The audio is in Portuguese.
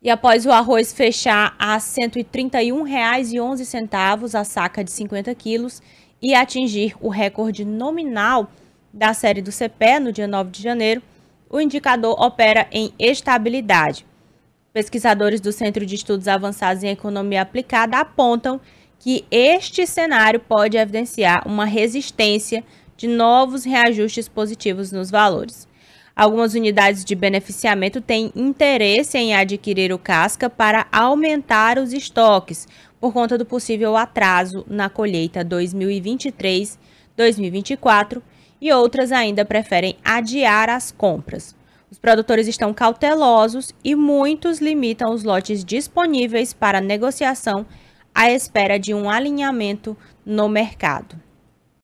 E após o arroz fechar a R$ 131,11 a saca de 50 quilos e atingir o recorde nominal da série do CPE no dia 9 de janeiro, o indicador opera em estabilidade. Pesquisadores do Centro de Estudos Avançados em Economia Aplicada apontam que este cenário pode evidenciar uma resistência de novos reajustes positivos nos valores. Algumas unidades de beneficiamento têm interesse em adquirir o casca para aumentar os estoques, por conta do possível atraso na colheita 2023-2024 e outras ainda preferem adiar as compras. Os produtores estão cautelosos e muitos limitam os lotes disponíveis para negociação à espera de um alinhamento no mercado.